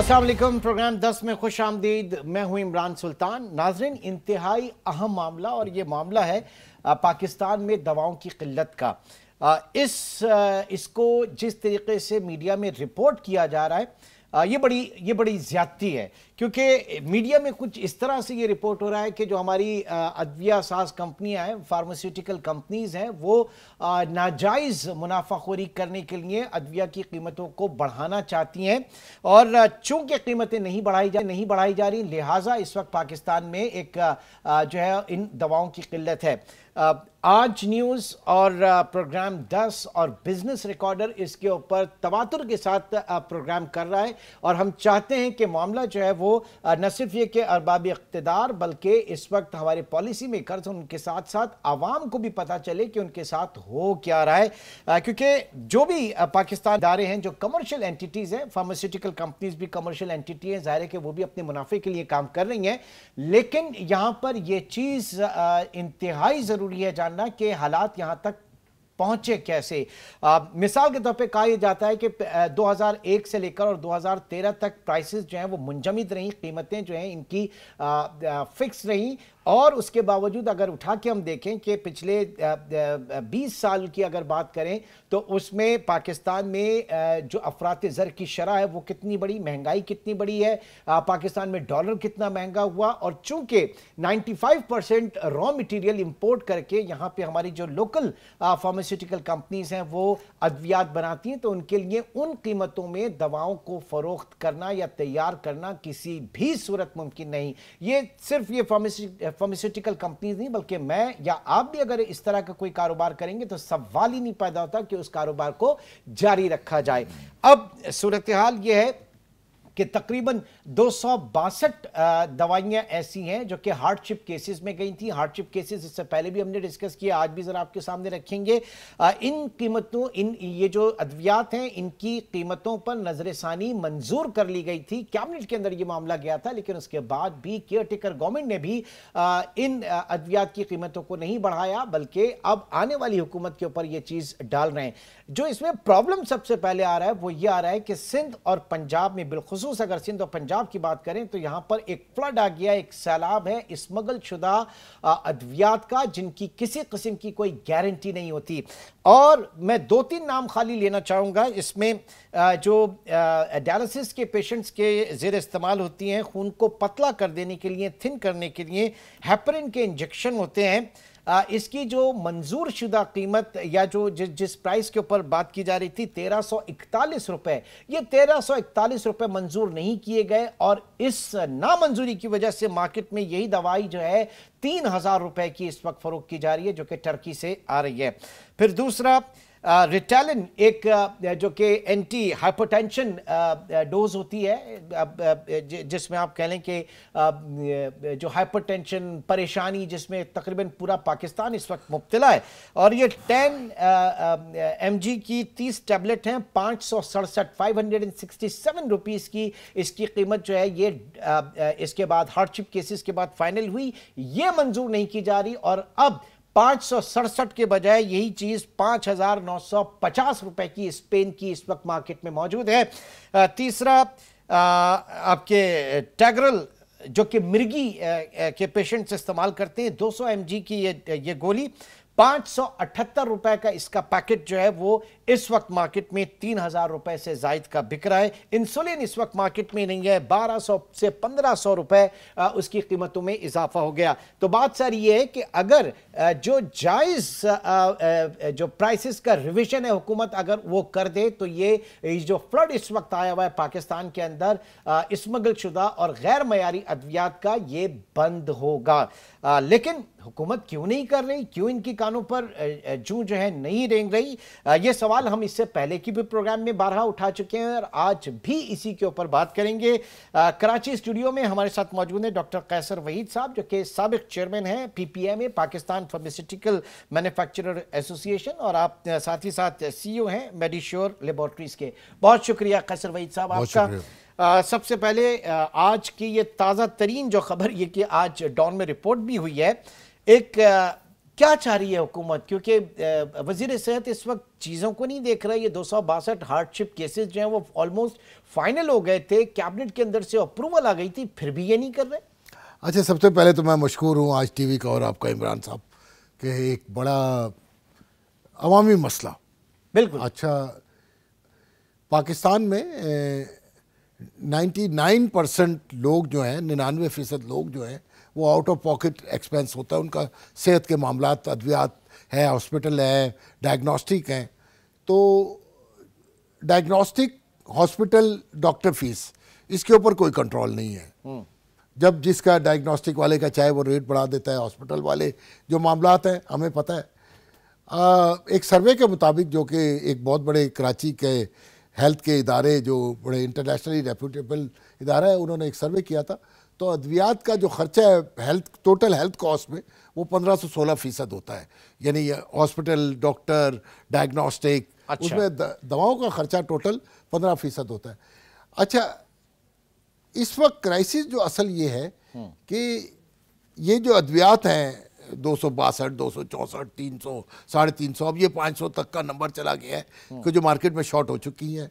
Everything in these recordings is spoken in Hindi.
असलम प्रोग्राम 10 में खुश आमदीद मैं हूँ इमरान सुल्तान नाजरन इंतहाई अहम मामला और ये मामला है पाकिस्तान में दवाओं की किल्लत का इस इसको जिस तरीके से मीडिया में रिपोर्ट किया जा रहा है ये बड़ी ये बड़ी ज़्यादती है क्योंकि मीडिया में कुछ इस तरह से ये रिपोर्ट हो रहा है कि जो हमारी अद्विया साज कंपनियां हैं फार्मास्यूटिकल कंपनीज हैं वो नाजायज़ मुनाफाखोरी करने के लिए अद्विया की कीमतों को बढ़ाना चाहती हैं और चूंकि कीमतें नहीं बढ़ाई जा नहीं बढ़ाई जा रही लिहाजा इस वक्त पाकिस्तान में एक जो है इन दवाओं की किल्लत है आज न्यूज़ और प्रोग्राम 10 और बिजनेस रिकॉर्डर इसके ऊपर तवातुर के साथ प्रोग्राम कर रहा है और हम चाहते हैं कि मामला जो है वो वो न सिर्फ ये कि अरबाब इकतदार बल्कि इस वक्त हमारे पॉलिसी मेकर्स उनके साथ साथ आवाम को भी पता चले कि उनके साथ हो क्या रहा है क्योंकि जो भी पाकिस्तान इदारे हैं जो कमर्शियल एंटिटीज़ हैं फार्मास्यूटिकल कंपनीज भी कमर्शियल एंटिटी हैं ज़ाहिर है कि वो भी अपने मुनाफे के लिए काम कर रही हैं लेकिन यहाँ पर यह चीज़ इंतहाई ज़रूरी है जानना कि हालात यहाँ तक पहुंचे कैसे आ, मिसाल के तौर पे कहा जाता है कि 2001 से लेकर और 2013 तक प्राइसेस जो हैं वो मुंजमद रहीं कीमतें जो हैं इनकी आ, आ, फिक्स रहीं और उसके बावजूद अगर उठा के हम देखें कि पिछले 20 साल की अगर बात करें तो उसमें पाकिस्तान में जो अफरात ज़र की शरह है वो कितनी बड़ी महंगाई कितनी बड़ी है पाकिस्तान में डॉलर कितना महंगा हुआ और चूंकि 95 परसेंट रॉ मटेरियल इंपोर्ट करके यहाँ पे हमारी जो लोकल फार्मास्यूटिकल कंपनीज़ हैं वो अद्वियात बनाती हैं तो उनके लिए उन कीमतों में दवाओं को फ़रोख्त करना या तैयार करना किसी भी सूरत मुमकिन नहीं ये सिर्फ ये फार्मास्यूटिकल फार्मास्यूटिकल कंपनीज नहीं बल्कि मैं या आप भी अगर इस तरह का कोई कारोबार करेंगे तो सवाल ही नहीं पैदा होता कि उस कारोबार को जारी रखा जाए अब सूरत हाल यह है कि तकरीबन दो दवाइयाँ ऐसी हैं जो कि हार्डशिप केसेस में गई थी हार्डशिप केसेस इससे पहले भी हमने डिस्कस किया आज भी ज़रा आपके सामने रखेंगे इन कीमतों इन ये जो अद्वियात हैं इनकी कीमतों पर नज़रसानी मंजूर कर ली गई थी कैबिनेट के अंदर ये मामला गया था लेकिन उसके बाद भी केयर टेकर गवर्नमेंट ने भी इन अद्वियात की कीमतों को नहीं बढ़ाया बल्कि अब आने वाली हुकूमत के ऊपर ये चीज़ डाल रहे हैं जो इसमें प्रॉब्लम सबसे पहले आ रहा है वो ये आ रहा है कि सिंध और पंजाब में बिलखसूस अगर सिंध और पंजाब की बात करें तो यहाँ पर एक फ्लड आ गया एक सैलाब है स्मगल शुदा अद्वियात का जिनकी किसी किस्म की कोई गारंटी नहीं होती और मैं दो तीन नाम खाली लेना चाहूँगा इसमें जो डायलिसिस के पेशेंट्स के जेर इस्तेमाल होती हैं खून को पतला कर देने के लिए थिन करने के लिए हैपरिन के इंजेक्शन होते हैं इसकी जो मंजूर शुदा कीमत या जो जि, जिस प्राइस के ऊपर बात की जा रही थी तेरह सौ इकतालीस रुपये ये तेरह सौ इकतालीस रुपये मंजूर नहीं किए गए और इस नामंजूरी की वजह से मार्केट में यही दवाई जो है तीन हज़ार रुपये की इस वक्त फरोख की जा रही है जो कि टर्की से आ रही है फिर दूसरा रिटेलिन एक जो कि एंटी हाइपोटेंशन डोज होती है जिसमें आप कह लें कि जो हाइपोटेंशन परेशानी जिसमें तकरीबन पूरा पाकिस्तान इस वक्त मुबतला है और ये टेन एम जी की तीस टैबलेट हैं पाँच सौ सड़सठ five hundred and sixty seven rupees की इसकी कीमत जो है ये इसके बाद हार्डशिप केसेस के बाद फाइनल हुई ये मंजूर नहीं की जा रही और अब सड़सठ के बजाय यही चीज़ पांच हज़ार नौ सौ पचास रुपए की स्पेन की इस वक्त मार्केट में मौजूद है तीसरा आपके टैगरल जो कि मिर्गी के पेशेंट्स इस्तेमाल करते हैं 200 जी की ये ये गोली अठहत्तर रुपए का इसका पैकेट जो है वो इस वक्त मार्केट में तीन हजार रुपए से जायद का बिक रहा है इंसुलिन इस वक्त मार्केट में नहीं है 1200 से 1500 रुपए उसकी कीमतों में इजाफा हो गया तो बात सर ये है कि अगर जो जायज़ जो प्राइसेस का रिविजन है हुकूमत अगर वो कर दे तो ये जो फ्लड इस वक्त आया हुआ है पाकिस्तान के अंदर स्मगल शुदा और गैर मयारी अद्वियात का ये बंद होगा लेकिन हुकूमत क्यों नहीं कर रही क्यों इनके कानों पर जू जो है नहीं रेंग रही ये सवाल हम इससे पहले की भी प्रोग्राम में बारह उठा चुके हैं और आज भी इसी के ऊपर बात करेंगे कराची स्टूडियो में हमारे साथ मौजूद हैं डॉक्टर कैसर वहीद साहब जो कि सबक चेयरमैन हैं PPMA Pakistan Pharmaceutical Manufacturer Association और आप साथ ही साथ सीईओ हैं मेडिश्योर लेबॉरटरीज के बहुत शुक्रिया कैसर वहीद साहब आपका आ, सबसे पहले uh, आज की ये ताज़ा तरीन जो खबर ये कि आज डॉन में रिपोर्ट भी हुई है एक क्या चाह रही है हुकूमत क्योंकि वजीर सेहत इस वक्त चीज़ों को नहीं देख रहा है ये दो सौ बासठ हार्डशिप केसेस जो हैं वो ऑलमोस्ट फाइनल हो गए थे कैबिनेट के अंदर से अप्रूवल आ गई थी फिर भी ये नहीं कर रहे अच्छा सबसे पहले तो मैं मशहूर हूँ आज टी वी का और आपका इमरान साहब के एक बड़ा अवामी मसला बिल्कुल अच्छा पाकिस्तान में नाइन्टी नाइन परसेंट लोग जो हैं निन्यानवे फ़ीसद लोग जो हैं वो आउट ऑफ पॉकेट एक्सपेंस होता है उनका सेहत के मामला अद्वियात हैं हॉस्पिटल हैं डायग्नोस्टिक हैं तो डायग्नोस्टिक हॉस्पिटल डॉक्टर फीस इसके ऊपर कोई कंट्रोल नहीं है हम्म। जब जिसका डायग्नोस्टिक वाले का चाहे वो रेट बढ़ा देता है हॉस्पिटल वाले जो मामला हैं हमें पता है आ, एक सर्वे के मुताबिक जो कि एक बहुत बड़े कराची के हेल्थ के इदारे जो बड़े इंटरनेशनली रेपूटेबल इदारा है उन्होंने एक सर्वे किया था तो अद्वियात का जो खर्चा है हेल्थ टोटल हेल्थ कॉस्ट में वो पंद्रह सौ सोलह फीसद होता है यानी हॉस्पिटल डॉक्टर डायग्नोस्टिक अच्छा। उसमें दवाओं का खर्चा टोटल पंद्रह फीसद होता है अच्छा इस वक्त क्राइसिस जो असल ये है हम्म। कि ये जो अद्वियात हैं दो सौ बासठ दो सौ चौंसठ तीन सौ साढ़े तीन सौ अब ये पाँच सौ तक का नंबर चला गया है हम्म। कि जो मार्केट में शॉर्ट हो चुकी हैं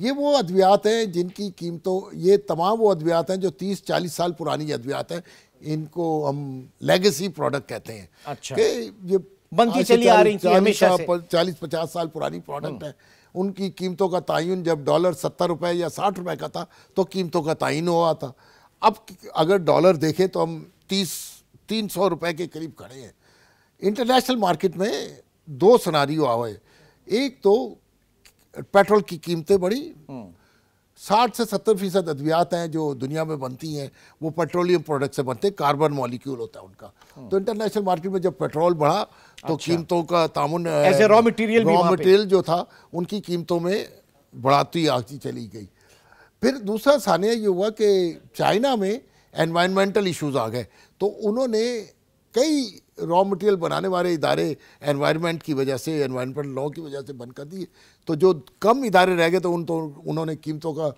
ये वो अद्वियात हैं जिनकी कीमतों ये तमाम वो अद्वियात हैं जो 30-40 साल पुरानी अद्वियात हैं इनको हम लेगेसी प्रोडक्ट कहते हैं अच्छा ये बनती चली आ रही चालीस पचास साल पुरानी प्रोडक्ट हम्म। है उनकी कीमतों का तयन जब डॉलर सत्तर रुपये या साठ रुपये का था तो कीमतों का तयन हुआ था अब अगर डॉलर देखें तो हम तीस तीन सौ रुपये के करीब खड़े हैं इंटरनेशनल मार्केट में दो हुआ आए एक तो पेट्रोल की कीमतें बढ़ी हम्म। साठ से सत्तर फीसद अद्वियात हैं जो दुनिया में बनती हैं वो पेट्रोलियम प्रोडक्ट से बनते हैं कार्बन मॉलिक्यूल होता है उनका हम्म। तो इंटरनेशनल मार्केट में जब पेट्रोल बढ़ा तो अच्छा। कीमतों का तामुन रॉ मटेरियल रॉ मटेरियल जो था उनकी कीमतों में बढ़ाती आती चली गई फिर दूसरा सानिया ये हुआ कि चाइना में एनवायरमेंटल इश्यूज आ गए तो उन्होंने कई रॉ मटेरियल बनाने वाले इदारे एनवायरनमेंट की वजह से एनवायरनमेंट लॉ की वजह से बंद कर दिए तो जो कम इदारे रह गए तो उन तो उन्होंने कीमतों का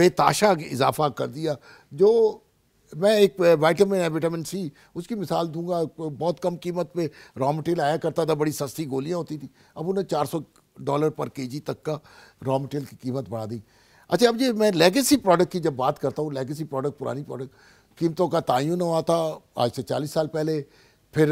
बेताशा इजाफा कर दिया जो मैं एक वाइटामिन विटामिन सी उसकी मिसाल दूंगा बहुत कम कीमत पे रॉ मटेरियल आया करता था बड़ी सस्ती गोलियां होती थी अब उन्हें 400 डॉलर पर केजी तक का रॉ मटेरियल की कीमत बढ़ा दी अच्छा अब ये मैं लेगेसी प्रोडक्ट की जब बात करता हूँ लेगेसी प्रोडक्ट पुरानी प्रोडक्ट कीमतों का तयन हुआ था आज से 40 साल पहले फिर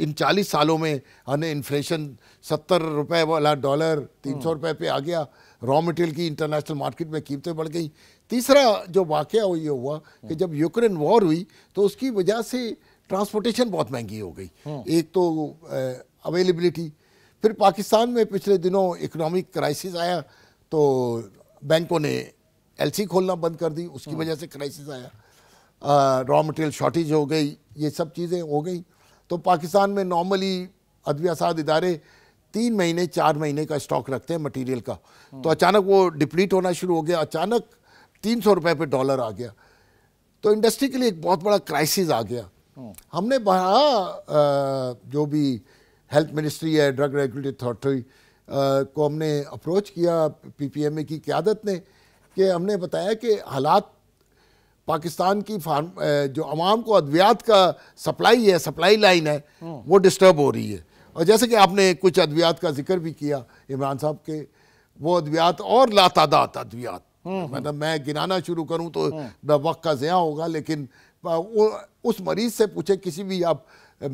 इन 40 सालों में हमने इन्फ्लेशन सत्तर रुपये वाला डॉलर तीन सौ हम्म। रुपये पे आ गया रॉ मटेरियल की इंटरनेशनल मार्केट में कीमतें बढ़ गई तीसरा जो वाक़ हुआ ये हुआ कि हम्म। जब यूक्रेन वॉर हुई तो उसकी वजह से ट्रांसपोर्टेशन बहुत महंगी हो गई हम्म। एक तो अवेलेबिलिटी फिर पाकिस्तान में पिछले दिनों इकोनॉमिक क्राइसिस आया तो बैंकों ने एलसी खोलना बंद कर दी उसकी वजह से क्राइसिस आया रॉ मटेरियल शॉर्टेज हो गई ये सब चीज़ें हो गई तो पाकिस्तान में नॉर्मली अद्वियासाद इदारे तीन महीने चार महीने का स्टॉक रखते हैं मटेरियल का तो हम्म। अचानक वो डिप्लीट होना शुरू हो गया अचानक तीन सौ रुपये पर डॉलर आ गया तो इंडस्ट्री के लिए एक बहुत बड़ा क्राइसिस आ गया हम्म। हमने बढ़ा जो भी हेल्थ मिनिस्ट्री है ड्रग रेगुलेटरी अथॉरिटी को हमने अप्रोच किया पीपीएमए की क्यादत ने कि हमने बताया कि हालात पाकिस्तान की फार्म जो आवाम को अद्वियात का सप्लाई है सप्लाई लाइन है वो डिस्टर्ब हो रही है और जैसे कि आपने कुछ अद्वियात का जिक्र भी किया इमरान साहब के वो अद्वियात और लातादात अद्वियात मतलब मैं गिनाना शुरू करूँ तो हम्म। वक्त का ज़्या होगा लेकिन उस मरीज से पूछे किसी भी आप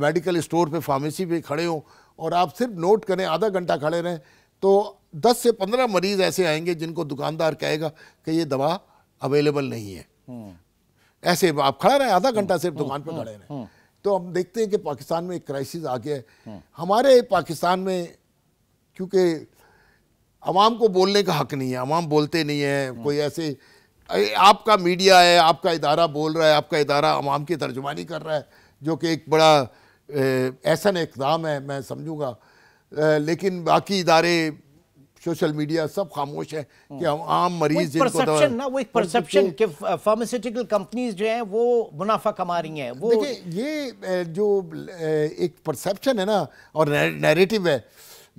मेडिकल स्टोर पे फार्मेसी पे खड़े हों और आप सिर्फ नोट करें आधा घंटा खड़े रहें तो 10 से 15 मरीज़ ऐसे आएंगे जिनको दुकानदार कहेगा कि ये दवा अवेलेबल नहीं है हम्म। ऐसे आप खड़ा रहे आधा घंटा सिर्फ हम्म, दुकान पर हम्म, खड़े रहे तो हम देखते हैं कि पाकिस्तान में एक क्राइसिस आ गया है हमारे पाकिस्तान में क्योंकि आवाम को बोलने का हक नहीं है आवाम बोलते नहीं है कोई ऐसे आपका मीडिया है आपका इदारा बोल रहा है आपका इदारा आवाम की तर्जमानी कर रहा है जो कि एक बड़ा एहसन इकदाम है मैं समझूँगा लेकिन बाकी इदारे सोशल मीडिया सब खामोश है कि हम हाँ। आम मरीज परसेप्शन ना वो एक परसेप्शन कि फार्मास्यूटिकल कंपनीज जो हैं वो मुनाफा कमा रही हैं वो देखिए ये जो एक परसेप्शन है ना और नैरेटिव है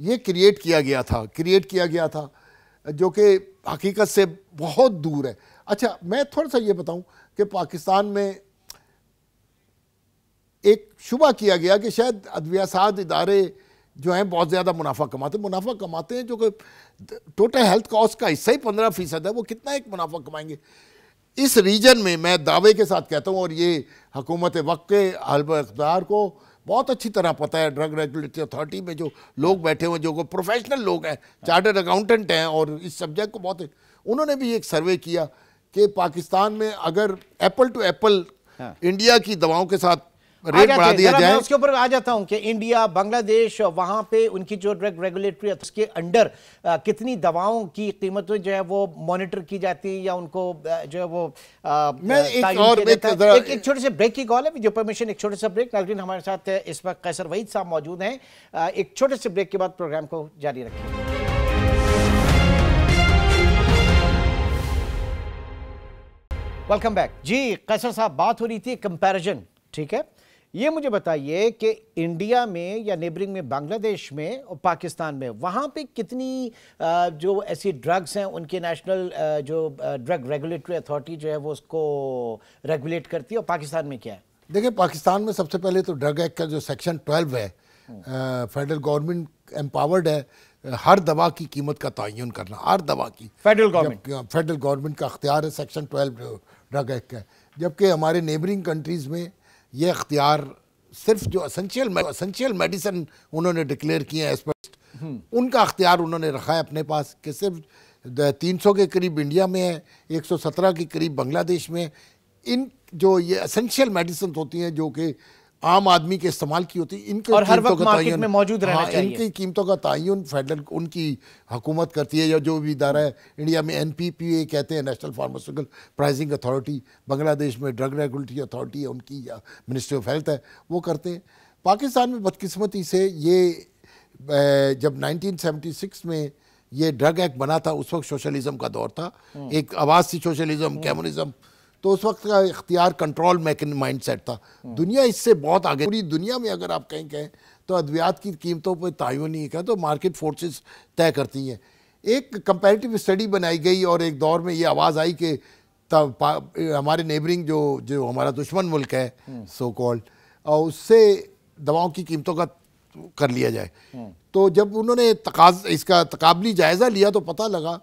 ये क्रिएट किया गया था क्रिएट किया गया था जो कि हकीकत से बहुत दूर है अच्छा मैं थोड़ा सा ये बताऊं कि पाकिस्तान में एक शुबा किया गया कि शायद अद्वियासात इदारे जो हैं बहुत ज़्यादा मुनाफा कमाते मुनाफा कमाते हैं जो कि टोटल हेल्थ कॉस्ट का हिस्सा ही पंद्रह फीसद है वो कितना एक मुनाफा कमाएंगे इस रीजन में मैं दावे के साथ कहता हूँ और ये हकूमत वक्त के हल्ब अखबार को बहुत अच्छी तरह पता है ड्रग रेगुलेटरी अथॉरिटी में जो लोग बैठे हुए जो प्रोफेशनल लोग हैं चार्टर्ड अकाउंटेंट हैं और इस सब्जेक्ट को बहुत उन्होंने भी एक सर्वे किया कि पाकिस्तान में अगर एप्पल टू एप्पल इंडिया की दवाओं के साथ रेट बढ़ा दिया जाए उसके ऊपर आ जाता हूं कि इंडिया बांग्लादेश वहां पे उनकी जो ड्रग रेगुलेटरी उसके अंडर आ, कितनी दवाओं की कीमतें जो है वो मॉनिटर की जाती है या उनको जो है वो आ, मैं एक और एक, एक, एक छोटे से ब्रेक की कॉल है जो परमिशन एक छोटे सा ब्रेक नागरिक हमारे साथ इस वक्त कैसर वहीद साहब मौजूद हैं एक छोटे से ब्रेक के बाद प्रोग्राम को जारी रखें वेलकम बैक जी कैसर साहब बात हो रही थी कंपेरिजन ठीक है ये मुझे बताइए कि इंडिया में या नेबरिंग में बांग्लादेश में और पाकिस्तान में वहाँ पे कितनी जो ऐसी ड्रग्स हैं उनके नेशनल जो ड्रग रेगुलेटरी अथॉरिटी जो है वो उसको रेगुलेट करती है और पाकिस्तान में क्या है देखिए पाकिस्तान में सबसे पहले तो ड्रग एक्ट का जो सेक्शन ट्वेल्व है फेडरल गवर्नमेंट एम्पावर्ड है हर दवा की कीमत का तयन करना हर दवा की फेडरल गवर्नमेंट फेडरल गवर्नमेंट का अख्तियार है सेक्शन ट्वेल्व ड्रग एक्ट का जबकि हमारे नेबरिंग कंट्रीज़ में ये अख्तियार सिर्फ जो असेंशियल असेंशियल मेडिसिन उन्होंने डिक्लेयर किए हैं एस्पेस्ट हम्म। उनका अख्तियार उन्होंने रखा है अपने पास कि सिर्फ तीन सौ के करीब इंडिया में है एक सौ सत्रह के करीब बांग्लादेश में इन जो ये असेंशियल मेडिसन होती हैं जो कि आम आदमी के इस्तेमाल की होती इनके और हर वक्त मार्केट में मौजूद रहना हाँ, चाहिए इनकी कीमतों का तयन फेडरल उनकी हुकूमत करती है या जो भी इदारा है इंडिया में एन पी पी ए कहते हैं National Pharmaceutical Pricing Authority Bangladesh में ड्रग रेगुलेटरी अथॉरिटी है उनकी या मिनिस्ट्री ऑफ हेल्थ है वो करते हैं पाकिस्तान में बदकस्मती से ये जब सिक्स में ये ड्रग एक्ट बना था उस वक्त सोशलिज्म का दौर था हम्म। एक आवाज़ थी सोशलिज्म हम्म। कम्युनिज्म तो उस वक्त का इख्तियार कंट्रोल माइंड सेट था दुनिया इससे बहुत आगे पूरी दुनिया में अगर आप कहीं कहें तो अद्वियात की कीमतों पर तयन नहीं कहा तो मार्केट फोर्सेस तय करती हैं एक कंपेरेटिव स्टडी बनाई गई और एक दौर में ये आवाज़ आई कि तब हमारे नेबरिंग जो जो हमारा दुश्मन मुल्क है सो कॉल्ड और उससे दवाओं की कीमतों का कर लिया जाए हम्म। तो जब उन्होंने तकाज इसका तकाबली जायज़ा लिया तो पता लगा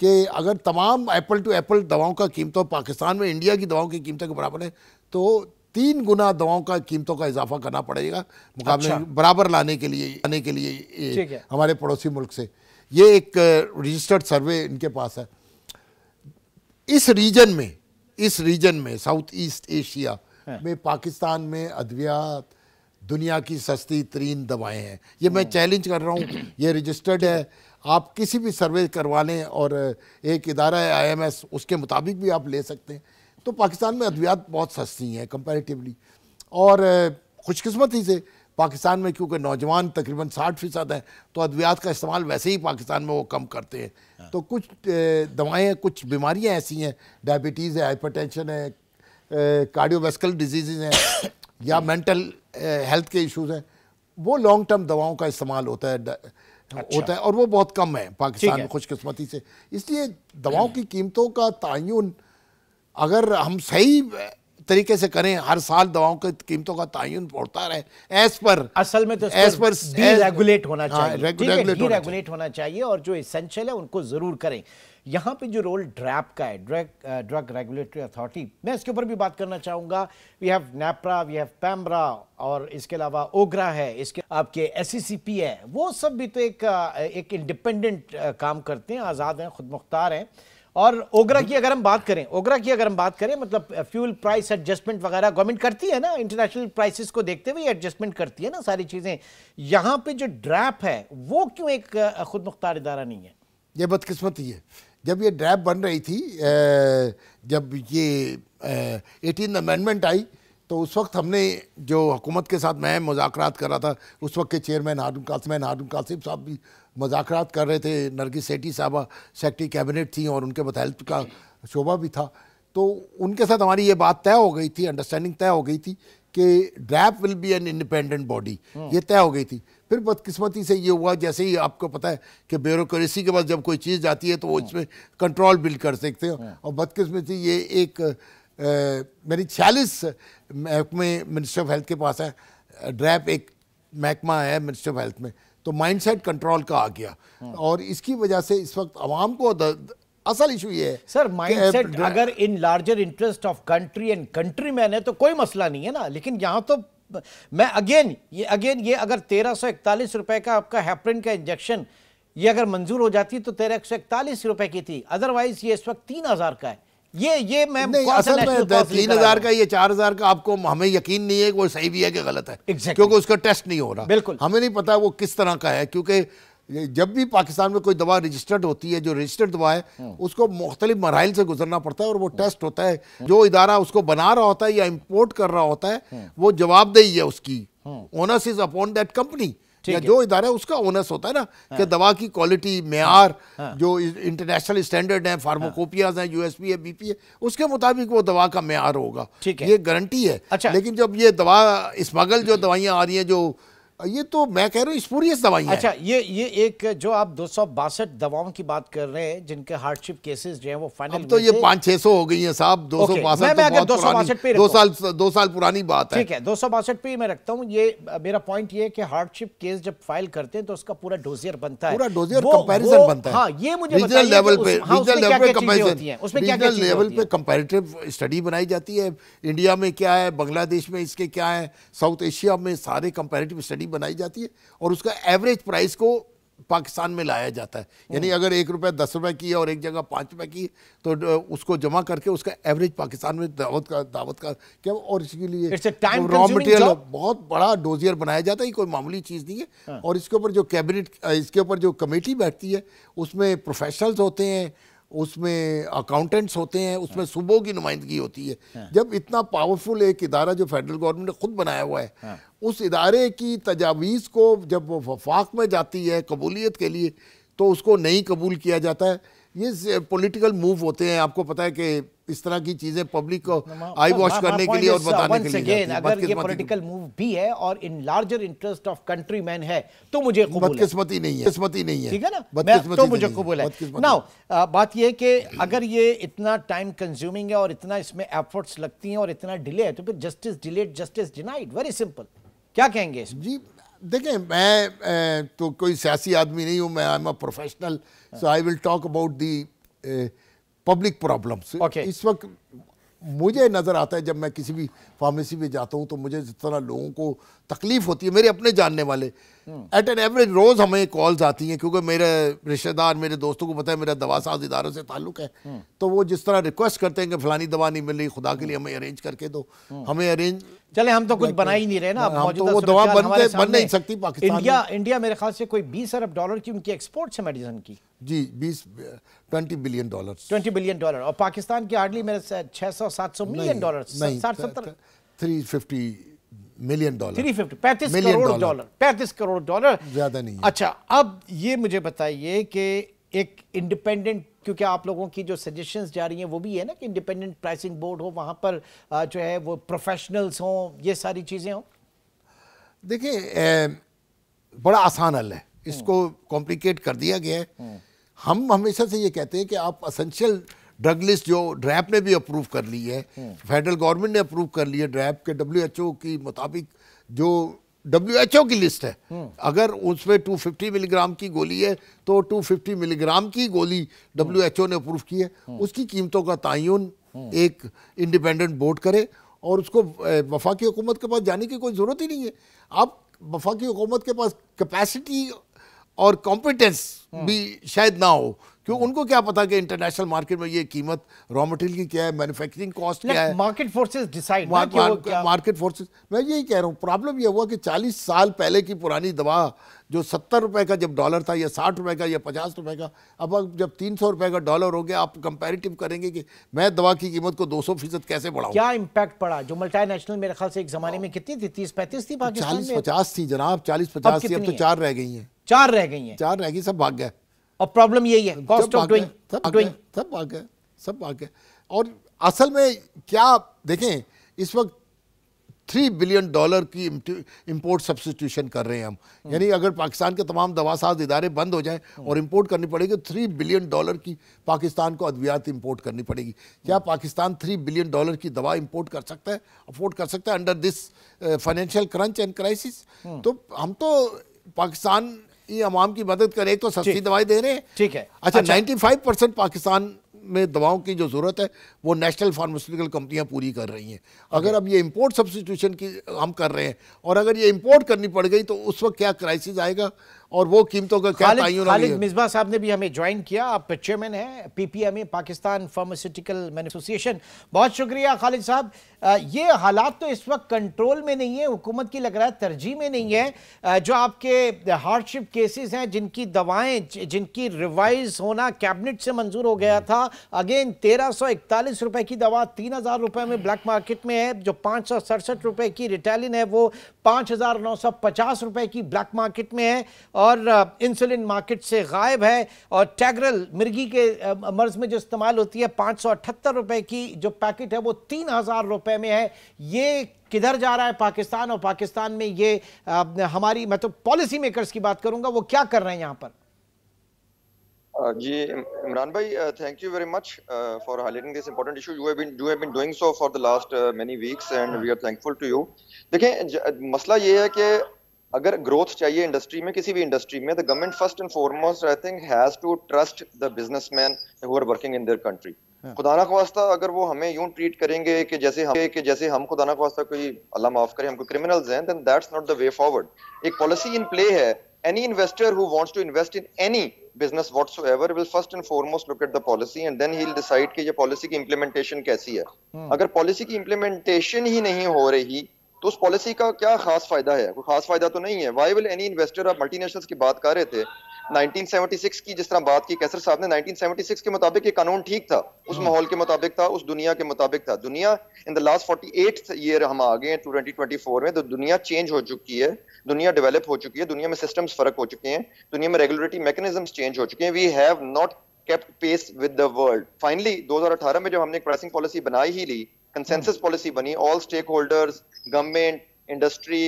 कि अगर तमाम एप्पल टू एप्पल दवाओं का कीमतों पाकिस्तान में इंडिया की दवाओं की कीमतों के बराबर है तो तीन गुना दवाओं का कीमतों का इजाफा करना पड़ेगा मुकाबले अच्छा। बराबर लाने के लिए लाने के लिए हमारे पड़ोसी मुल्क से ये एक रजिस्टर्ड सर्वे इनके पास है इस रीजन में इस रीजन में साउथ ईस्ट एशिया में पाकिस्तान में अद्वियात दुनिया की सस्ती तरीन दवाएं हैं ये मैं चैलेंज हाँ। कर रहा हूँ ये रजिस्टर्ड है आप किसी भी सर्वे करवा लें और एक इदारा है एस उसके मुताबिक भी आप ले सकते हैं तो पाकिस्तान में अद्वियात बहुत सस्ती हैं कंपेरेटिवली और खुशकस्मती से पाकिस्तान में क्योंकि नौजवान तकरीबन साठ फ़ीसद हैं तो अद्वियात का इस्तेमाल वैसे ही पाकिस्तान में वो कम करते हैं हाँ। तो कुछ दवाएं कुछ बीमारियां ऐसी हैं डायबिटीज़ है हाइपरटेंशन है कार्डियोवेस्कल डिजीज़ हैं या मेंटल हेल्थ के इश्यूज हैं वो लॉन्ग टर्म दवाओं का इस्तेमाल होता है तो अच्छा। होता है और वो बहुत कम है पाकिस्तान में खुशकस्मती से इसलिए दवाओं की कीमतों का तयन अगर हम सही तरीके से करें हर साल दवाओं के कीमतों का तयन पड़ता रहे एज पर असल में तो एज पर रेगुलेट होना हाँ, चाहिए रेगुलेट होना चाहिए और जो इसेंशियल है उनको ज़रूर करें यहाँ पे जो रोल ड्रैप का है ड्रग ड्रग रेगुलेटरी अथॉरिटी मैं इसके ऊपर भी बात करना चाहूँगा we have NEPRA we have PEMRA और इसके अलावा ओग्रा है इसके आपके एस e है वो सब भी तो एक uh, एक इंडिपेंडेंट uh, काम करते हैं आज़ाद हैं खुद मुख्तार हैं और ओगरा की अगर हम बात करें ओगरा की अगर हम बात करें मतलब फ्यूल प्राइस एडजस्टमेंट वगैरह गवर्नमेंट करती है ना इंटरनेशनल प्राइसेस को देखते हुए एडजस्टमेंट करती है ना सारी चीज़ें यहाँ पे जो ड्रैप है वो क्यों एक uh, खुद मुख्तार इदारा नहीं है ये बदकिस्मती है जब ये ड्रैप बन रही थी uh, जब ये एटीन uh, अमेंडमेंट आई तो उस वक्त हमने जो हुकूमत के साथ मैं मुजाकर कर रहा था उस वक्त के चेयरमैन हारून कासिम हारून कासिम साहब भी मजाक कर रहे थे नरगिस सेठी साहबा सेक्रेटरी कैबिनेट थी और उनके हेल्थ का शोभा भी था तो उनके साथ हमारी ये बात तय हो गई थी अंडरस्टैंडिंग तय हो गई थी कि DRAP will be an independent body ये तय हो गई थी फिर बदकिस्मती से ये हुआ जैसे ही आपको पता है कि ब्यूरोसी के पास जब कोई चीज़ जाती है तो वो हाँ। इसमें कंट्रोल बिल्ड कर सकते हैं हाँ। और बदकिस्मती ये एक मेरी छियालीस महकमे मिनिस्ट्री ऑफ हेल्थ के पास है ड्रैप एक महकमा है मिनिस्ट्री ऑफ हेल्थ में तो माइंडसेट कंट्रोल का आ गया और इसकी वजह से इस वक्त आवाम को द, द, असल इशू ये है सर माइंडसेट अगर in larger interest of country and country man है तो कोई मसला नहीं है ना लेकिन यहाँ तो मैं अगेन ये अगेन ये अगर तेरह सौ इकतालीस रुपए का आपका हैप्रिन का इंजेक्शन ये अगर मंजूर हो जाती तो तेरह सौ इकतालीस रुपए की थी अदरवाइज ये इस वक्त तीन हज़ार का है ये ये मैं असल में तीन हज़ार का ये चार हज़ार का आपको हमें यकीन नहीं है कि वो सही भी है कि गलत है exactly. क्योंकि उसका टेस्ट नहीं हो रहा बिल्कुल हमें नहीं पता वो किस तरह का है क्योंकि जब भी पाकिस्तान में कोई दवा रजिस्टर्ड होती है जो रजिस्टर्ड दवा है हम्म। उसको मुख्तलिफ मराइल से गुजरना पड़ता है और वो टेस्ट हम्म। होता है हम्म। जो इदारा उसको बना रहा होता है या इम्पोर्ट कर रहा होता है वो जवाबदेही है उसकी onus is upon that company या जो इदारा है उसका ओनस होता है ना हाँ। कि दवा की क्वालिटी मैार हाँ। जो इंटरनेशनल स्टैंडर्ड हैं फार्माकोपियाज हैं यूएसपी है बीपी है उसके मुताबिक वो दवा का मैार होगा ठीक है ये गारंटी है अच्छा लेकिन जब ये दवा स्मगल जो दवाइयाँ आ रही हैं जो ये तो मैं कह रहा हूँ स्पूरियस दवाई अच्छा ये ये एक जो आप दो दवाओं की बात कर रहे हैं जिनके हार्डशिप केसेस जो है वो फाइनल तो ये पाँच छह सौ हो गई है साहब दो सौ बासठ तो दो सौ बासठ पे दो साल दो साल पुरानी बात ठीक है दो सौ बासठ पे मैं रखता हूँ ये मेरा पॉइंट ये कि हार्डशिप केस जब फाइल करते हैं तो उसका पूरा डोजियर बनता है पूरा डोजियर बनता है हाँ, ये मुझे हाँ, उसमें लेवल पे कंपैरेटिव स्टडी बनाई जाती है इंडिया में क्या है बांग्लादेश में इसके क्या है साउथ एशिया में सारे कंपेरेटिव स्टडी गाड़ी बनाई जाती है और उसका एवरेज प्राइस को पाकिस्तान में लाया जाता है हम्म। यानी अगर एक रुपये दस रुपए की है और एक जगह पाँच रुपए की तो उसको जमा करके उसका एवरेज पाकिस्तान में दावत का दावत का क्या और इसके लिए रॉ मटेरियल बहुत बड़ा डोजियर बनाया जाता है कोई मामूली चीज़ नहीं है हाँ। और इसके ऊपर जो कैबिनेट इसके ऊपर जो कमेटी बैठती है उसमें प्रोफेशनल्स होते हैं उसमें अकाउंटेंट्स होते हैं उसमें हाँ। सुबह की नुमाइंदगी होती है हाँ। जब इतना पावरफुल एक इदारा जो फेडरल गवर्नमेंट ने खुद बनाया हुआ है हाँ। उस इदारे की तजावीज़ को जब वो वफाक में जाती है कबूलियत के लिए तो उसको नहीं कबूल किया जाता है ये पॉलिटिकल मूव होते हैं आपको पता है कि इस तरह की चीज़ें पब्लिक को आई वॉश करने के लिए और uh, बताने के लिए अगर ये पॉलिटिकल मूव भी है और in larger interest of country man है तो मुझे बदकिस्मती नहीं है किस्मती नहीं है ठीक है ना तो मुझे कबूल है ना uh, बात यह कि अगर ये इतना टाइम कंज्यूमिंग है और इतना इसमें एफर्ट्स लगती हैं और इतना डिले है तो फिर justice delayed justice denied very simple क्या कहेंगे जी देखें मैं तो कोई सियासी आदमी नहीं हूँ मैं I am a professional so I will talk about the public problems इस वक्त मुझे नज़र आता है जब मैं किसी भी फार्मेसी में जाता हूँ तो मुझे जिस तरह लोगों को तकलीफ़ होती है मेरे अपने जानने वाले एट एन एवरेज रोज़ हमें कॉल्स आती हैं क्योंकि मेरे रिश्तेदार मेरे दोस्तों को पता है मेरा दवा साज इदारों से ताल्लुक़ है हम्म। तो वो जिस तरह रिक्वेस्ट करते हैं कि फ़लानी दवा नहीं मिल रही खुदा के लिए हम्म। हमें अरेंज करके दो हम्म। हमें अरेंज चले हम तो कुछ बना ही नहीं रहे ना हम तो वो दवा बन बन नहीं सकती पाकिस्तान इंडिया इंडिया मेरे ख्याल से कोई 20 अरब डॉलर की उनकी एक्सपोर्ट्स है मेडिसिन की जी 20 20 बिलियन डॉलर 20 बिलियन डॉलर और पाकिस्तान की हार्डली मेरे से 600 700 million dollar 60 70 350 million dollar 350 35 crore dollar 35 crore dollar ज्यादा नहीं अच्छा अब ये मुझे बताइए कि एक इंडिपेंडेंट क्योंकि आप लोगों की जो सजेशंस जा रही हैं वो भी है ना कि इंडिपेंडेंट प्राइसिंग बोर्ड हो वहाँ पर जो है वो प्रोफेशनल्स हों ये सारी चीज़ें हों देखिए बड़ा आसान हल है हम्म। इसको कॉम्प्लिकेट कर दिया गया है हम्म। हम हमेशा से ये कहते हैं कि आप असेंशियल ड्रग लिस्ट जो ड्रैप ने भी अप्रूव कर ली है फेडरल हम्म। गवर्नमेंट ने अप्रूव कर ली है ड्रैप के डब्ल्यू की मुताबिक जो डब्ल्यू की लिस्ट है अगर उसमें 250 मिलीग्राम की गोली है तो 250 मिलीग्राम की गोली डब्ल्यू ने अप्रूव की है उसकी कीमतों का तयन एक इंडिपेंडेंट बोर्ड करे और उसको वफाकी हुकूमत के पास जाने की कोई ज़रूरत ही नहीं है आप वफाकी हुकूमत के पास कैपेसिटी और कॉम्पिटेंस भी शायद ना हो क्यों उनको क्या पता कि इंटरनेशनल मार्केट में ये कीमत रॉ मटेरियल की क्या है मैन्युफैक्चरिंग कॉस्ट क्या है market forces decide market forces मैं यही कह रहा हूँ प्रॉब्लम यह हुआ कि 40 साल पहले की पुरानी दवा जो सत्तर रुपए का जब डॉलर था या साठ रुपए का या पचास रुपए का अब अब जब तीन सौ रुपए का डॉलर हो गया आप कंपेरेटिव करेंगे कि मैं दवा की कीमत को दो सौ फीसद कैसे बढ़ाऊं क्या इम्पैक्ट पड़ा जो मल्टानेशनल मेरे ख्याल से एक जमाने में कितनी थी तीस पैंतीस थी चालीस पचास थी जनाब चालीस पचास थी अब तो चार रह गई है चार रह गई है चार रह गई सब भाग गया और प्रॉब्लम यही है कॉस्ट ऑफ डूइंग सब डूइंग सब भाग गए सब भाग गए और असल में क्या देखें इस वक्त थ्री बिलियन डॉलर की इंपोर्ट सब्सटीट्यूशन कर रहे हैं हम हम्म। यानी अगर पाकिस्तान के तमाम दवासाज इदारे बंद हो जाएं हम्म। और इंपोर्ट करनी पड़ेगी तो थ्री बिलियन डॉलर की पाकिस्तान को अद्वियात इंपोर्ट करनी पड़ेगी क्या हम्म। पाकिस्तान थ्री बिलियन डॉलर की दवा इंपोर्ट कर सकता है अफोर्ड कर सकता है under this financial crunch and crisis तो हम तो पाकिस्तान ये आवाम की मदद करें एक तो सस्ती दवाई दे रहे हैं ठीक है अच्छा नाइन्टी फाइव परसेंट पाकिस्तान में दवाओं की जो ज़रूरत है वो नेशनल फार्मास्यूटिकल कंपनियां पूरी कर रही हैं अगर अब ये इंपोर्ट सब्सटीट्यूशन की हम कर रहे हैं और अगर ये इंपोर्ट करनी पड़ गई तो उस वक्त क्या क्राइसिस आएगा और वो कीमतों का क्या खालिद मिसबा साहब ने भी हमें ज्वाइन किया आप चेयरमैन हैं PPMA Pakistan pharmaceutical man association बहुत शुक्रिया खालिद साहब ये हालात तो इस वक्त कंट्रोल में नहीं है हुकूमत की लग रहा है तरजीह में नहीं है जो आपके हार्डशिप केसेस हैं जिनकी दवाएं जिनकी रिवाइज होना कैबिनेट से मंजूर हो गया था अगेन तेरह सौ इकतालीस रुपए की दवा तीन हज़ार रुपये में ब्लैक मार्केट में है जो पाँच सौ सड़सठ रुपये की रिटेलिन है वो पाँच हज़ार नौ सौ पचास रुपये की ब्लैक मार्केट में है और इंसुलिन मार्केट से गायब है और टैगरल मिर्गी के मर्ज़ में जो इस्तेमाल होती है पाँच सौ अठहत्तर रुपये की जो पैकेट है वो तीन हज़ार रुपये में है ये किधर जा रहा है पाकिस्तान और पाकिस्तान में ये हमारी मैं तो पॉलिसी मेकर्स की बात करूँगा वो क्या कर रहे हैं यहाँ पर जी इमरान भाई thank you very much for highlighting this important issue you have been you have been doing so for the last many weeks and we are thankful to you देखें मसला ये है कि अगर ग्रोथ चाहिए इंडस्ट्री में किसी भी इंडस्ट्री में the government first and foremost I think has to trust the business man are working in their country खुदा ना खास्ता अगर वो हमें यूं ट्रीट करेंगे कि जैसे हम कि जैसे हम खुदा ना खास्ता कोई अल्लाह माफ करे हमको क्रिमिनल्स हैं then that's not the way forward एक पॉलिसी इन प्ले है any investor who wants to invest in any business whatsoever will first and foremost look at the policy and then he will decide कि ये पॉलिसी की इंप्लीमेंटेशन कैसी है hmm. अगर पॉलिसी की इंप्लीमेंटेशन ही नहीं हो रही तो उस पॉलिसी का क्या खास फायदा है कोई खास फायदा तो नहीं है वाई विल एनी इन्वेस्टर आप मल्टीनेशनल्स की बात कर रहे थे 1976 की जिस तरह बात की कैसर साहब ने 1976 के मुताबिक ये कानून ठीक था उस हाँ। माहौल के मुताबिक था उस दुनिया के मुताबिक था दुनिया in the last 48 eight year हम आ गए हैं 2024 में तो दुनिया चेंज हो चुकी है दुनिया डेवलप हो चुकी है दुनिया में सिस्टम्स फर्क हो चुके हैं दुनिया में रेगुलेटरी मैकेनिज्म चेंज हो चुके हैं we have not kept pace with the world finally 2018 में जब हमने एक प्राइसिंग पॉलिसी बनाई ही ली कंसेंसस पॉलिसी बनी all stakeholders government industry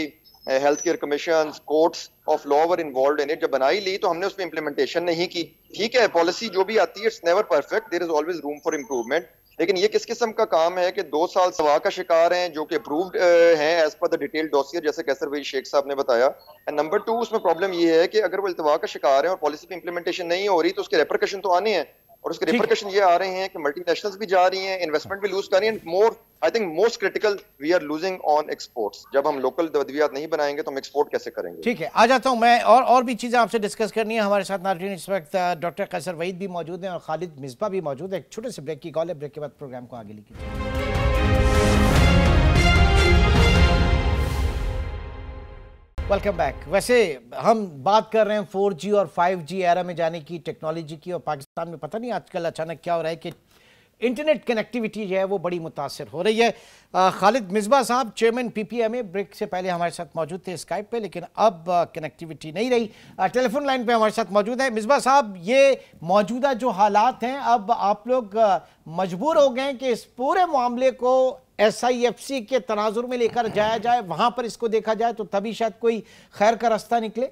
health care commission courts of law were involve in it जब बनाई ली तो हमने उसमें इम्प्लीमेंटेशन नहीं की ठीक है पॉलिसी जो भी आती है it's never perfect there is always room for improvement लेकिन ये किस किस्म का काम है कि दो साल सवा का शिकार हैं जो कि अप्रूव्ड eh, हैं as per the detail dossier जैसे कैसर वही शेख साहब ने बताया एंड नंबर टू उसमें प्रॉब्लम ये है कि अगर वो इतवा का शिकार है और पॉलिसी पे इंप्लीमेंटेशन नहीं हो रही तो उसके रेपरकशन तो आने हैं और उसके रिपोर्टेशन ये आ रहे हैं कि मल्टीनेशनल्स भी जा रही हैं इन्वेस्टमेंट भी लूज कर रही है more I think most critical we are losing on exports जब हम लोकल दवदवियात नहीं बनाएंगे तो हम एक्सपोर्ट कैसे करेंगे ठीक है आ जाता हूँ मैं और और भी चीज़ें आपसे डिस्कस करनी है हमारे साथ नाजरीन इस वक्त डॉक्टर कैसर वहीद भी मौजूद हैं और खालिद मिसबा भी मौजूद है एक छोटे से ब्रेक की कॉल है ब्रेक के बाद प्रोग्राम को आगे लिखी वेलकम बैक वैसे हम बात कर रहे हैं 4G और 5G एरा में जाने की टेक्नोलॉजी की और पाकिस्तान में पता नहीं आजकल अचानक क्या हो रहा है कि इंटरनेट कनेक्टिविटी जो है वो बड़ी मुतासर हो रही है आ, खालिद मिसबा साहब chairman P P M A break से पहले हमारे साथ मौजूद थे स्काइप पे लेकिन अब कनेक्टिविटी नहीं रही टेलीफोन लाइन पे हमारे साथ मौजूद है मिसबा साहब ये मौजूदा जो हालात हैं अब आप लोग मजबूर हो गए हैं कि इस पूरे मामले को एसआईएफसी के तनाजुर में लेकर जाया जाए वहां पर इसको देखा जाए तो तभी शायद कोई खैर का रास्ता निकले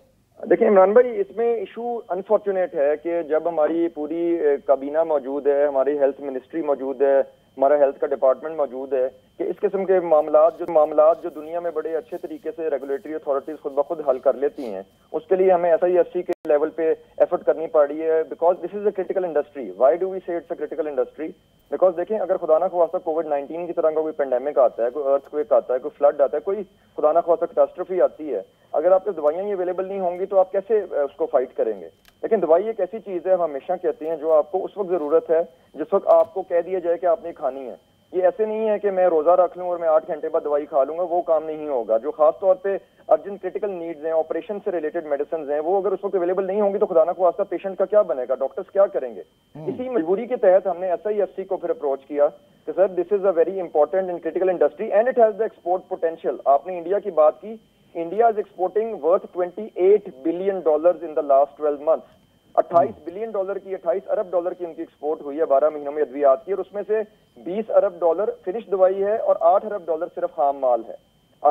देखिए इमरान भाई इसमें इशू अनफॉर्चुनेट है कि जब हमारी पूरी काबीना मौजूद है हमारी हेल्थ मिनिस्ट्री मौजूद है हमारा हेल्थ का डिपार्टमेंट मौजूद है कि इस किस्म के मामला जो मामला जो दुनिया में बड़े अच्छे तरीके से रेगुलेटरी अथॉरिटीज खुद ब खुद हल कर लेती हैं उसके लिए हमें एस आई एस सी के लेवल पे एफर्ट करनी पड़ रही है because this is a critical industry why do we say it's a critical industry because देखें अगर खुदाना खुवासा कोविड नाइन्टीन की तरह का कोई पेंडेमिक आता है कोई अर्थक्वेक आता है कोई फ्लड आता है कोई खुदाना खुवासा कैटास्ट्रफी आती है अगर आपके दवाइयाँ ही अवेलेबल नहीं होंगी तो आप कैसे उसको फाइट करेंगे लेकिन दवाई एक ऐसी चीज़ है हम हमेशा कहते हैं जो आपको उस वक्त ज़रूरत है जिस वक्त आपको कह दिया जाए कि आपने खानी है ये ऐसे नहीं है कि मैं रोजा रख लूँ और मैं आठ घंटे बाद दवाई खा लूंगा वो काम नहीं होगा जो खासतौर पर अर्जेंट क्रिटिकल नीड्स हैं ऑपरेशन से रिलेटेड मेडिसिन हैं वो अगर उस वक्त अवेलेबल नहीं होंगी तो खुदा ना वास्ता पेशेंट का क्या बनेगा डॉक्टर्स क्या करेंगे हम्म। इसी मजबूरी के तहत हमने एस आई एफ सी को फिर अप्रोच किया कि sir this is a very important and critical industry and it has the export potential आपने इंडिया की बात की India is exporting worth eight billion dollars in the last twelve months 28 billion dollar की 28 अरब डॉलर की उनकी एक्सपोर्ट हुई है 12 महीनों में अद्वियात की और उसमें से 20 अरब डॉलर फिनिश दवाई है और 8 अरब डॉलर सिर्फ खाम माल है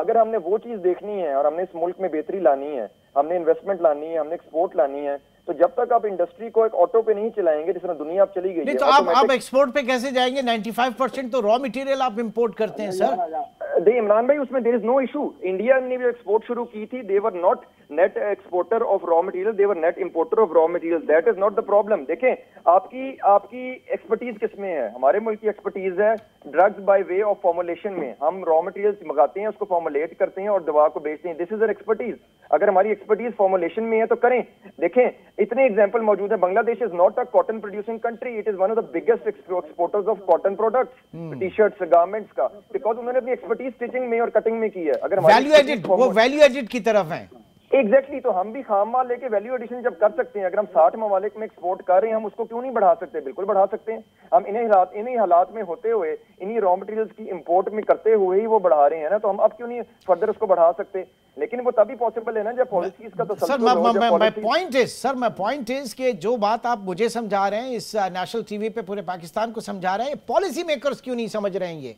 अगर हमने वो चीज देखनी है और हमने इस मुल्क में बेहतरी लानी है हमने इन्वेस्टमेंट लानी है हमने एक्सपोर्ट लानी है तो जब तक आप इंडस्ट्री को एक ऑटो पे नहीं चलाएंगे जिस तरह दुनिया आप चली गई तो आप आप एक्सपोर्ट पे कैसे जाएंगे 95 परसेंट तो रॉ मटेरियल आप इंपोर्ट करते हैं सर दे इमरान भाई उसमें there is no issue India ने भी एक्सपोर्ट शुरू की थी they're not net exporter of raw material they're net importer of raw material that is not the problem देखें आपकी आपकी एक्सपर्टीज किस में है हमारे मुल्क की एक्सपर्टीज है drugs by way of formulation में हम रॉ मटेरियल्स मंगाते हैं उसको फॉर्मुलेट करते हैं और दवा को बेचते हैं दिस इज अर एक्सपर्टीज अगर हमारी एक्सपर्टीज फॉर्मुलेशन में है तो करें देखें इतने एग्जाम्पल मौजूद है Bangladesh is not a cotton producing country it is one of the biggest exporters of cotton products T shirts garments का बिकॉज उन्होंने अपनी एक्सपर्टीज स्टिचिंग में और कटिंग में की है अगर वैल्यू एडिट वो वैल्यू एडिट की तरफ है एग्जैक्टली exactly, तो हम भी खाम माल लेके वैल्यू एडिशन जब कर सकते हैं अगर हम साठ ममालिक में एक्सपोर्ट कर रहे हैं हम उसको क्यों नहीं बढ़ा सकते बिल्कुल बढ़ा सकते हैं हम इन्हें हालात इन्हीं हालात में होते हुए इन्हीं रॉ मटेरियल्स की इंपोर्ट में करते हुए ही वो बढ़ा रहे हैं ना तो हम अब क्यों नहीं फर्दर उसको बढ़ा सकते लेकिन वो तभी पॉसिबल है ना जब पॉलिसी का तो सर पॉइंट इज सर मैं पॉइंट इज के जो बात आप मुझे समझा रहे हैं इस नेशनल uh, टीवी पे पूरे पाकिस्तान को समझा रहे हैं पॉलिसी मेकर क्यों नहीं समझ रहे हैं ये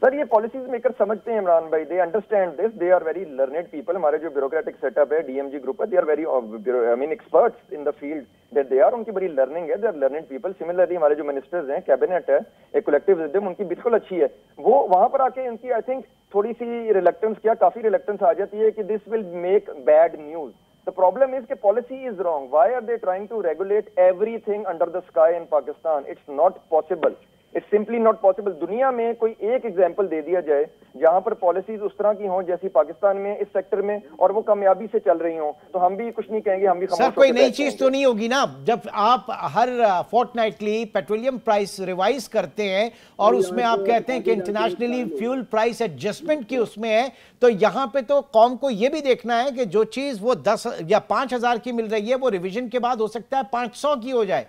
सर ये पॉलिसीज मेकर समझते हैं इमरान भाई they understand this they are very learned people हमारे जो ब्यूरोक्रेटिक सेटअप है डीएमजी ग्रुप है they are very I mean experts in the field that they are उनकी बड़ी लर्निंग है they are learned people similarly हमारे जो मिनिस्टर्स हैं कैबिनेट है एक कलेक्टिव विजडम उनकी बिल्कुल अच्छी है वो वहां पर आके इनकी आई थिंक थोड़ी सी रिलेक्टेंस क्या काफी रिलेक्टेंस आ जाती है कि this will make bad news the problem is के policy is wrong why are they trying to regulate every under the sky in Pakistan it's not possible it's simply not possible दुनिया में कोई एक एग्जाम्पल दे दिया जाए जहां पर पॉलिसीज उस तरह की हों जैसी पाकिस्तान में इस सेक्टर में और वो कामयाबी से चल रही हों तो हम भी कुछ नहीं कहेंगे हम भी सर कोई नई चीज तो नहीं होगी ना जब आप हर फोर्टनाइटली पेट्रोलियम प्राइस रिवाइज करते हैं और उसमें आप तो कहते हैं कि इंटरनेशनली फ्यूल प्राइस एडजस्टमेंट की उसमें है तो यहाँ पे तो कौम को यह भी देखना है कि जो चीज वो दस या पांच की मिल रही है वो रिविजन के बाद हो सकता है पांच की हो जाए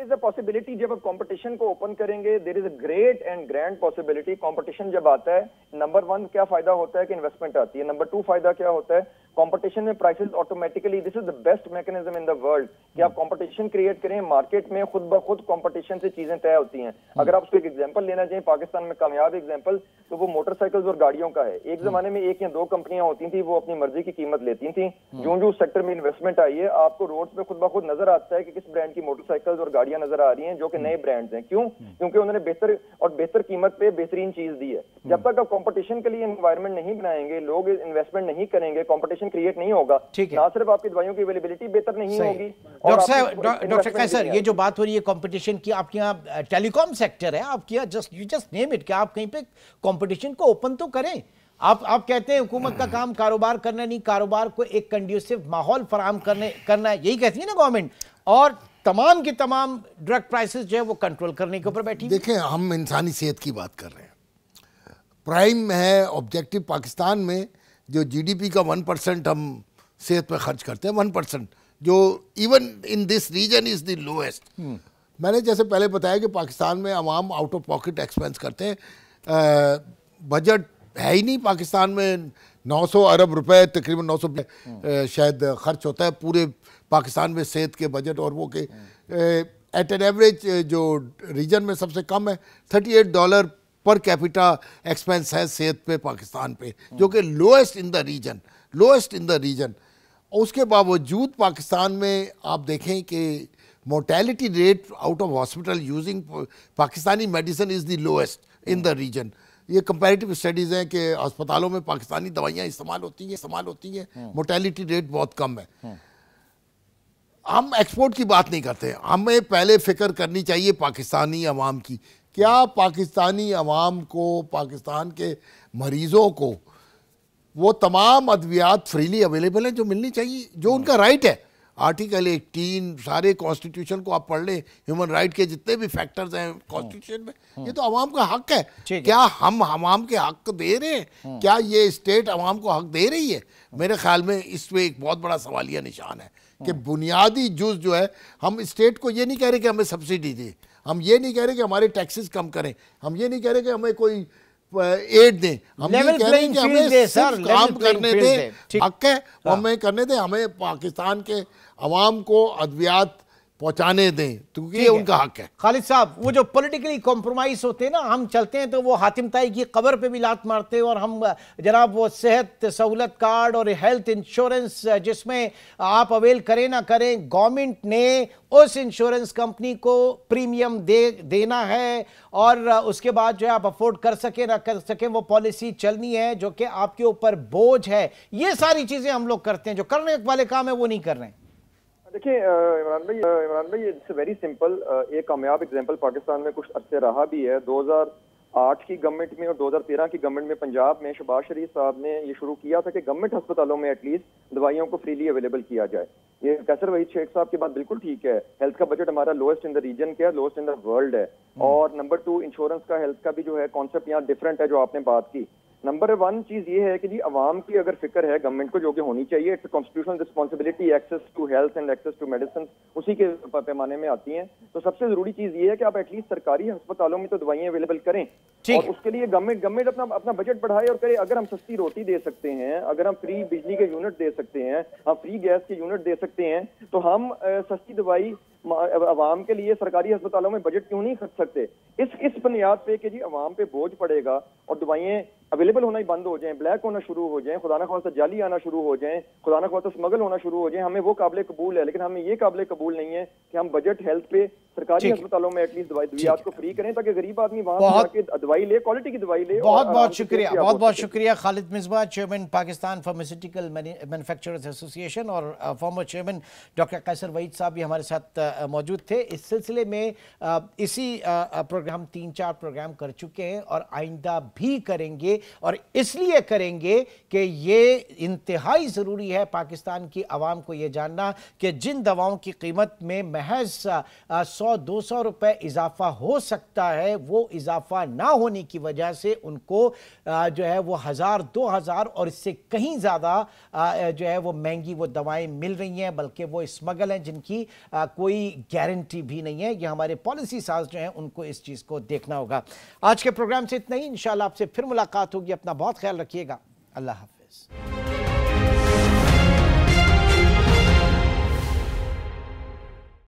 देर इज अ पॉसिबिलिटी जब आप कंपटीशन को ओपन करेंगे there is a great and grand possibility competition जब आता है नंबर वन क्या फायदा होता है कि इन्वेस्टमेंट आती है नंबर टू फायदा क्या होता है कंपटीशन में prices automatically this is the best mechanism in the world कि आप कंपटीशन क्रिएट करें मार्केट में खुद ब खुद कंपटीशन से चीजें तय होती हैं हम्म। अगर आप उसको एक एग्जाम्पल लेना चाहें पाकिस्तान में कामयाब एग्जाम्पल तो वो मोटरसाइकिल्स और गाड़ियों का है एक हम्म। जमाने में एक या दो कंपनियां होती थी वो अपनी मर्जी की कीमत लेती थी जो जो सेक्टर में इन्वेस्टमेंट आई है आपको रोड्स पे खुद ब खुद नजर आता है कि किस ब्रांड की मोटरसाइकिल्स और गाड़ी गाड़ियां नजर आ रही हैं जो कि हम्म। नए ब्रांड्स हैं क्यों हम्म। क्योंकि उन्होंने बेहतर और बेहतर कीमत पे बेहतरीन चीज दी है हम्म। जब तक आप कंपटीशन के लिए इन्वायरमेंट नहीं बनाएंगे लोग इन्वेस्टमेंट नहीं करेंगे कंपटीशन क्रिएट नहीं होगा ना सिर्फ आपकी दवाइयों की अवेलेबिलिटी बेहतर नहीं होगी डॉक्टर साहब डॉक्टर ये जो बात हो रही है कॉम्पिटिशन की आपके यहाँ टेलीकॉम सेक्टर है आपके यहाँ just you just name it आप कहीं पे कॉम्पिटिशन को ओपन तो करें आप आप कहते हैं हुकूमत का काम कारोबार करना नहीं कारोबार को एक कंड्यूसिव माहौल फराम करने करना है यही कहती है ना गवर्नमेंट और तमाम की तमाम ड्रग प्राइसेस जो है वो कंट्रोल करने के ऊपर बैठी देखें हम इंसानी सेहत की बात कर रहे हैं प्राइम है ऑब्जेक्टिव पाकिस्तान में जो जीडीपी का वन परसेंट हम सेहत पर खर्च करते हैं वन परसेंट जो even in this region is the lowest मैंने जैसे पहले बताया कि पाकिस्तान में आवाम आउट ऑफ पॉकेट एक्सपेंस करते हैं बजट है ही नहीं पाकिस्तान में 900 अरब रुपए तकरीबन 900 हम्म। शायद खर्च होता है पूरे पाकिस्तान में सेहत के बजट और वो के एट एन एवरेज जो रीजन में सबसे कम है thirty eight dollar per capita expense है सेहत पे पाकिस्तान पे जो कि lowest in the region lowest in the region उसके बावजूद पाकिस्तान में आप देखें कि mortality rate out of hospital using Pakistani medicine is the lowest in the region ये कंपेरेटिव स्टडीज़ हैं कि अस्पतालों में पाकिस्तानी दवाइयाँ इस्तेमाल होती हैं इस्तेमाल होती हैं मोर्टेलिटी रेट बहुत कम है हम एक्सपोर्ट की बात नहीं करते हमें पहले फिक्र करनी चाहिए पाकिस्तानी अवाम की क्या पाकिस्तानी अवाम को पाकिस्तान के मरीज़ों को वो तमाम अद्वियात फ्रीली अवेलेबल हैं जो मिलनी चाहिए जो हाँ। उनका राइट है आर्टिकल एटीन सारे कॉन्स्टिट्यूशन को आप पढ़ लें ह्यूमन राइट के जितने भी फैक्टर्स हैं कॉन्स्टिट्यूशन हाँ। में हाँ। ये तो आवाम का हक है क्या हम आवाम के हक दे रहे हैं क्या ये स्टेट आवाम को हक दे रही है मेरे ख्याल में इस पर एक बहुत बड़ा सवालिया निशान है कि हाँ। बुनियादी जूस जो है हम स्टेट को ये नहीं कह रहे कि हमें सब्सिडी दें हम ये नहीं कह रहे कि हमारे टैक्सेस कम करें हम ये नहीं कह रहे कि हमें कोई एड दें हम ये कह रहे हैं कि हमें सिर्फ काम करने दें हक है हाँ। हमें करने दें हमें पाकिस्तान के अवाम को अद्वियात पहुंचाने दें तो ये उनका हक है खालिद साहब वो जो पॉलिटिकली कॉम्प्रोमाइज होते हैं ना हम चलते हैं तो वो हातिम ताई की कबर पे भी लात मारते हैं और हम जनाब वो सेहत सहूलत कार्ड और हेल्थ इंश्योरेंस जिसमें आप अवेल करें ना करें गवर्नमेंट ने उस इंश्योरेंस कंपनी को प्रीमियम दे देना है और उसके बाद जो है आप अफोर्ड कर सके ना कर सके वो पॉलिसी चलनी है जो कि आपके ऊपर बोझ है ये सारी चीज़ें हम लोग करते हैं जो करने वाले काम है वो नहीं कर रहे हैं देखिए इमरान भाई इमरान भाई इट्स वेरी सिंपल एक कामयाब एग्जांपल पाकिस्तान में कुछ अरसे रहा भी है 2008 की गवर्नमेंट में और 2013 की गवर्नमेंट में पंजाब में शबाज शरीफ साहब ने ये शुरू किया था कि गवर्नमेंट अस्पतालों में एटलीस्ट दवाइयों को फ्रीली अवेलेबल किया जाए ये कैसर वही शेख साहब की बात बिल्कुल ठीक है हेल्थ का बजट हमारा लोएस्ट इन द रीजन का है लोएस्ट इन द वर्ल्ड है हम्म। और नंबर टू इंश्योरेंस का हेल्थ का भी जो है कॉन्सेप्ट यहाँ डिफरेंट है जो आपने बात की नंबर वन चीज ये है कि जी आवाम की अगर फिक्र है गवर्नमेंट को जो कि होनी चाहिए it's constitutional responsibility access to health and access to medicine उसी के पैमाने में आती हैं तो सबसे जरूरी चीज ये है कि आप एटलीस्ट सरकारी अस्पतालों में तो दवाइयाँ अवेलेबल करें और उसके लिए गवर्नमेंट गवर्नमेंट अपना अपना बजट बढ़ाए और करे अगर हम सस्ती रोटी दे सकते हैं अगर हम फ्री बिजली के यूनिट दे सकते हैं हम फ्री गैस के यूनिट दे सकते हैं तो हम सस्ती दवाई आवाम के लिए सरकारी अस्पतालों में बजट क्यों नहीं खर्च सकते इस इस बुनियाद पे कि जी आवाम पे बोझ पड़ेगा और दवाइयाँ अवेलेबल होना ही बंद हो जाएं ब्लैक होना शुरू हो जाएं खुदा ना जाली आना शुरू हो जाएं खुदा ना स्मगल होना शुरू हो जाएं हमें वो काबिल कबूल है लेकिन हमें ये काबिल कबूल नहीं है कि हम बजट हेल्थ पे सरकारी अस्पतालों में एटलीस्ट दवाई दी आपको फ्री करें ताकि गरीब आदमी वहां जाके दवाई ले क्वालिटी की दवाई ले बहुत बहुत शुक्रिया बहुत बहुत शुक्रिया Khalid Misbah chairman Pakistan pharmaceutical manufacturers association और former chairman doctor Qaiser Waheed साहब भी हमारे साथ uh, मौजूद थे इस सिलसिले में uh, इसी प्रोग्राम तीन चार प्रोग्राम कर चुके हैं और आइंदा भी करेंगे और इसलिए करेंगे कि ये इंतहाई ज़रूरी है पाकिस्तान की आवाम को ये जानना कि जिन दवाओं की कीमत में महज uh, सौ दो सौ रुपए इजाफा हो सकता है वो इजाफा ना होने की वजह से उनको जो है वो हज़ार दो हज़ार और इससे कहीं ज़्यादा जो है वो महंगी वो दवाएं मिल रही हैं बल्कि वो स्मगल हैं जिनकी कोई गारंटी भी नहीं है ये हमारे पॉलिसी साज जो हैं उनको इस चीज़ को देखना होगा आज के प्रोग्राम से इतना ही इन आपसे फिर मुलाकात होगी अपना बहुत ख्याल रखिएगा अल्लाह हाफिज़